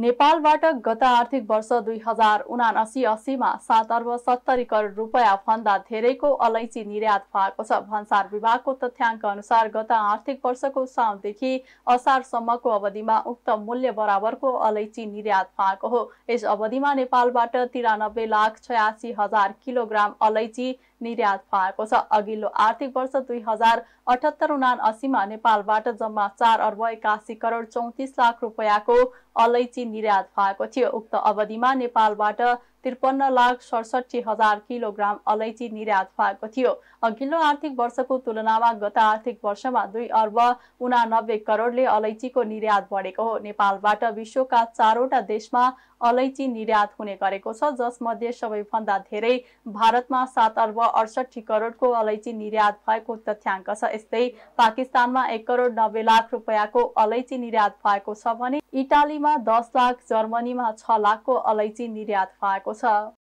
नेपालबाट गत आर्थिक वर्ष दुई हजार उनासी असीमा सात अर्ब सत्तरी करोड रुपियाँ भन्दा धेरैको अलैँची निर्यात भएको छ भन्सार विभागको तथ्याङ्क अनुसार गत आर्थिक वर्षको साउनदेखि असारसम्मको अवधिमा उक्त मूल्य बराबरको अलैँची निर्यात भएको हो यस अवधिमा नेपालबाट तिरानब्बे लाख छयासी हजार किलोग्राम अलैँची निर्यात भएको छ अघिल्लो आर्थिक वर्ष दुई हजार अठहत्तर उना नेपालबाट जम्मा चार अर्ब एकासी करोड चौतिस लाख रुपियाँको अलैँची निर्यात भएको थियो उक्त अवधिमा नेपालबाट त्रिपन्न लाख सडसठी हजार किलोग्राम अलैची निर्यात भएको थियो अघिल्लो आर्थिक वर्षको तुलनामा गत आर्थिक वर्षमा दुई अर्ब उनानब्बे करोडले अलैचीको निर्यात बढेको हो नेपालबाट विश्वका चारवटा देशमा अलैची निर्यात हुने गरेको छ जसमध्ये सबैभन्दा धेरै भारतमा सात अर्ब अडसठी करोडको अलैची निर्यात भएको तथ्याङ्क छ यस्तै पाकिस्तानमा एक करोड नब्बे लाख रुपियाँको अलैची निर्यात भएको छ भने इटालीमा दस लाख जर्मनीमा छ लाखको अलैची निर्यात भएको 错。